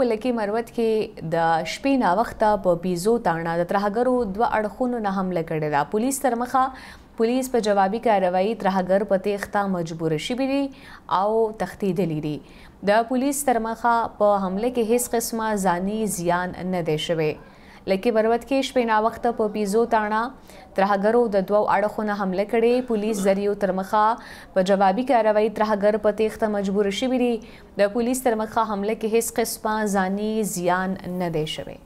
په لکه مروت کې د شپې نا وخته په بيزو تاڼه د ترهګرو دوه اړخونو نه حمله کړې ده پولیس تر مخه پولیس په جوابي کاروایی ترهګر په تخته مجبور شي بلی او تختیدلی دي د پولیس تر مخه په حمله کې هیڅ قسمه ځاني زیان نه دی شوی لکه بروت کې شپې نا وخت په بيزو تاڼه ترهګرو د دوو اړخونو حمله کړې پولیس ذریو ترمخه په جوابي کاروایی ترهګر په تېخته مجبور شوی دی د پولیس ترمخه حمله کې هیڅ قسمه ځاني زیان نه دی شوی